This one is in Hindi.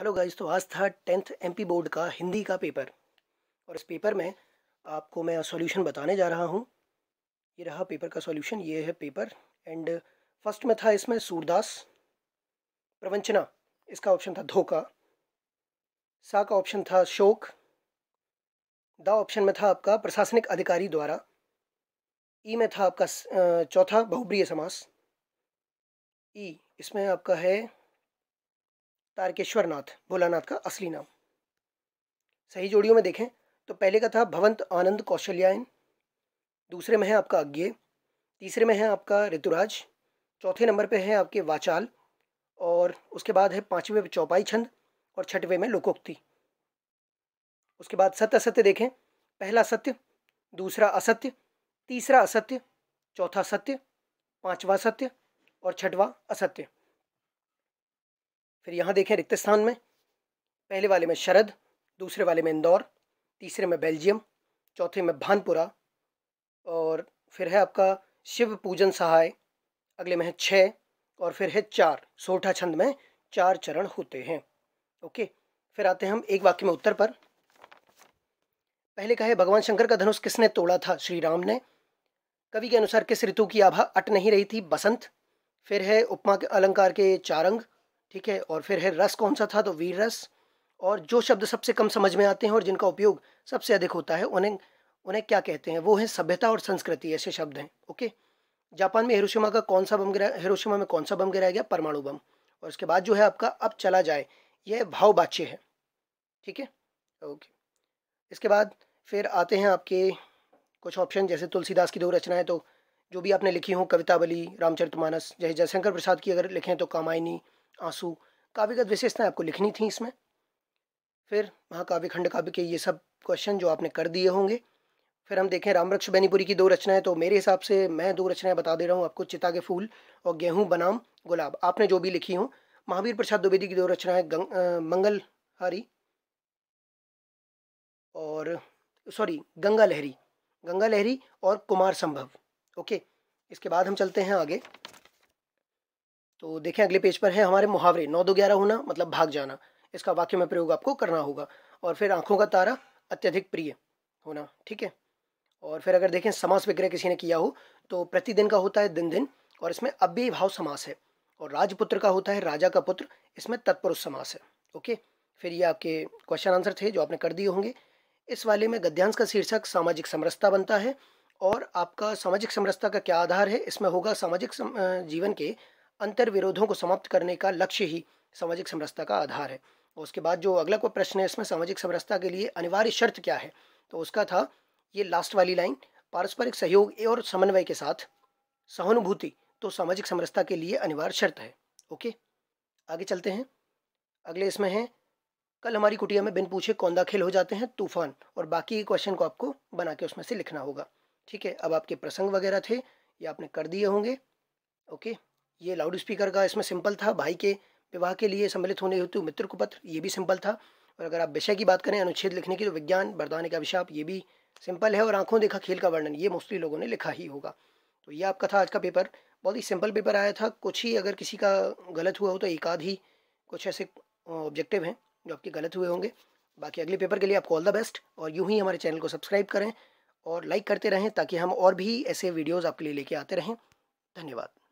हेलो गाइस तो आज था टेंथ एमपी बोर्ड का हिंदी का पेपर और इस पेपर में आपको मैं सॉल्यूशन बताने जा रहा हूँ ये रहा पेपर का सॉल्यूशन ये है पेपर एंड फर्स्ट में था इसमें सूरदास प्रवंचना इसका ऑप्शन था धोखा सा का ऑप्शन था शोक द ऑप्शन में था आपका प्रशासनिक अधिकारी द्वारा ई में था आपका चौथा बहुप्रिय समास ई इसमें आपका है तारकेश्वर नाथ भोलानाथ का असली नाम सही जोड़ियों में देखें तो पहले का था भवंत आनंद कौशल्यायन दूसरे में है आपका अज्ञे तीसरे में है आपका ऋतुराज चौथे नंबर पे है आपके वाचाल और उसके बाद है पाँचवें पे चौपाई छंद और छठवें में लोकोक्ति उसके बाद सत्य असत्य देखें पहला सत्य दूसरा असत्य तीसरा असत्य चौथा सत्य पांचवा सत्य और छठवा असत्य फिर यहाँ देखें रिक्त स्थान में पहले वाले में शरद दूसरे वाले में इंदौर तीसरे में बेल्जियम चौथे में भानपुरा और फिर है आपका शिव पूजन सहाय अगले में है छः और फिर है चार सोठा छंद में चार चरण होते हैं ओके फिर आते हैं हम एक वाक्य में उत्तर पर पहले कहे भगवान शंकर का धनुष किसने तोड़ा था श्री राम ने कवि के अनुसार किस ऋतु की आभा अट नहीं रही थी बसंत फिर है उपमा के अलंकार के चारंग ठीक है और फिर है रस कौन सा था तो वीर रस और जो शब्द सबसे कम समझ में आते हैं और जिनका उपयोग सबसे अधिक होता है उन्हें उन्हें क्या कहते हैं वो हैं सभ्यता और संस्कृति ऐसे शब्द हैं ओके जापान में हिरोशिमा का कौन सा बम गिरा हिरोशिमा में कौन सा बम गिराया गया परमाणु बम और उसके बाद जो है आपका अब चला जाए यह भाववाच्य है ठीक है ओके इसके बाद फिर आते हैं आपके कुछ ऑप्शन जैसे तुलसीदास की दो रचनाएं तो जो भी आपने लिखी हो कवितावली रामचरितमानस जैसे जयशंकर प्रसाद की अगर लिखें तो कामायनी आंसू काव्यगत विशेषताएं आपको लिखनी थी इसमें फिर महाकाव्य खंड काव्य के ये सब क्वेश्चन जो आपने कर दिए होंगे फिर हम देखें रामवृक्ष बेनीपुरी की दो रचनाएं तो मेरे हिसाब से मैं दो रचनाएं बता दे रहा हूँ आपको चिता के फूल और गेहूं बनाम गुलाब आपने जो भी लिखी हो महावीर प्रसाद द्विवेदी की दो रचनाएं मंगल हरी और सॉरी गंगा लहरी गंगा लहरी और कुमार संभव ओके इसके बाद हम चलते हैं आगे तो देखें अगले पेज पर है हमारे मुहावरे नौ दो ग्यारह होना मतलब भाग जाना इसका वाक्य में प्रयोग आपको करना होगा और फिर आंखों का तारा अत्यधिक प्रिय होना ठीक है और फिर अगर देखें समास विग्रह किसी ने किया हो तो प्रतिदिन का होता है दिन दिन और इसमें अव्ययी भाव समास है और राजपुत्र का होता है राजा का पुत्र इसमें तत्पुरुष समास है ओके फिर ये आपके क्वेश्चन आंसर थे जो आपने कर दिए होंगे इस वाले में गद्यांश का शीर्षक सामाजिक समरसता बनता है और आपका सामाजिक समरसता का क्या आधार है इसमें होगा सामाजिक सम, जीवन के अंतर विरोधों को समाप्त करने का लक्ष्य ही सामाजिक समरसता का आधार है और उसके बाद जो अगला कोई प्रश्न है इसमें सामाजिक समरसता के लिए अनिवार्य शर्त क्या है तो उसका था ये लास्ट वाली लाइन पारस्परिक सहयोग और समन्वय के साथ सहानुभूति तो सामाजिक समरसता के लिए अनिवार्य शर्त है ओके आगे चलते हैं अगले इसमें है कल हमारी कुटिया में बिन पूछे कौंदा खेल हो जाते हैं तूफान और बाकी क्वेश्चन को आपको बना के उसमें से लिखना होगा ठीक है अब आपके प्रसंग वगैरह थे ये आपने कर दिए होंगे ओके ये लाउड स्पीकर का इसमें सिंपल था भाई के विवाह के लिए सम्मिलित होने हेतु मित्र को पत्र ये भी सिंपल था और अगर आप विषय की बात करें अनुच्छेद लिखने की तो विज्ञान बरदाने का अभिशाप ये भी सिंपल है और आंखों देखा खेल का वर्णन ये मोस्टली लोगों ने लिखा ही होगा तो ये आपका था आज का पेपर बहुत ही सिंपल पेपर आया था कुछ ही अगर किसी का गलत हुआ हो तो एक आध ही कुछ ऐसे ऑब्जेक्टिव हैं जो आपके गलत हुए होंगे बाकी अगले पेपर के लिए आपको ऑल द बेस्ट और यूँ ही हमारे चैनल को सब्सक्राइब करें और लाइक करते रहें ताकि हम और भी ऐसे वीडियोज़ आपके लिए लेके आते रहें धन्यवाद